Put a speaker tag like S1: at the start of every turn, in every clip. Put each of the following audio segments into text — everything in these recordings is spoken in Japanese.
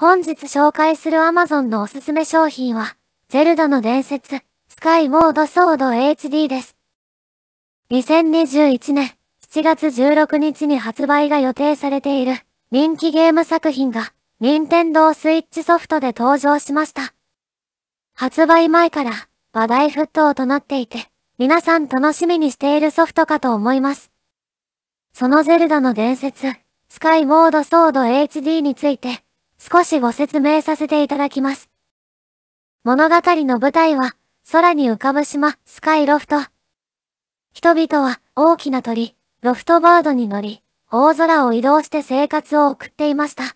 S1: 本日紹介する Amazon のおすすめ商品は、ゼルダの伝説、スカイモードソード HD です。2021年7月16日に発売が予定されている人気ゲーム作品が、任天堂スイッチソフトで登場しました。発売前から話題沸騰となっていて、皆さん楽しみにしているソフトかと思います。そのゼルダの伝説、スカイモードソード HD について、少しご説明させていただきます。物語の舞台は、空に浮かぶ島、スカイロフト。人々は大きな鳥、ロフトバードに乗り、大空を移動して生活を送っていました。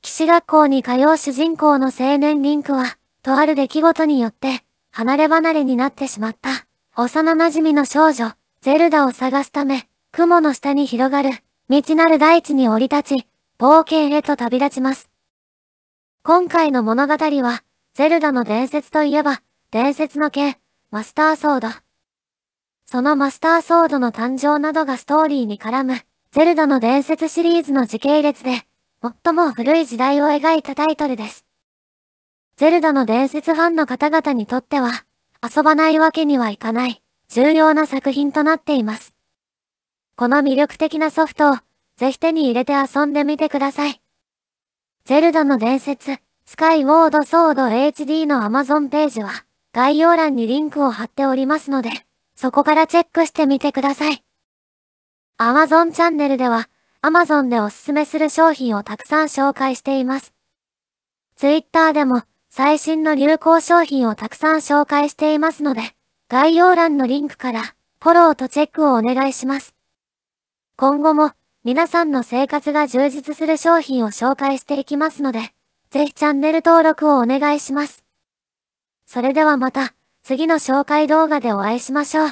S1: 騎士学校に通う主人公の青年リンクは、とある出来事によって、離れ離れになってしまった、幼馴染の少女、ゼルダを探すため、雲の下に広がる、道なる大地に降り立ち、冒険へと旅立ちます。今回の物語は、ゼルダの伝説といえば、伝説の剣、マスターソード。そのマスターソードの誕生などがストーリーに絡む、ゼルダの伝説シリーズの時系列で、最も古い時代を描いたタイトルです。ゼルダの伝説ファンの方々にとっては、遊ばないわけにはいかない、重要な作品となっています。この魅力的なソフトを、ぜひ手に入れて遊んでみてください。ゼルダの伝説、スカイウォードソード HD の Amazon ページは、概要欄にリンクを貼っておりますので、そこからチェックしてみてください。Amazon チャンネルでは、Amazon でおすすめする商品をたくさん紹介しています。Twitter でも、最新の流行商品をたくさん紹介していますので、概要欄のリンクから、フォローとチェックをお願いします。今後も、皆さんの生活が充実する商品を紹介していきますので、ぜひチャンネル登録をお願いします。それではまた、次の紹介動画でお会いしましょう。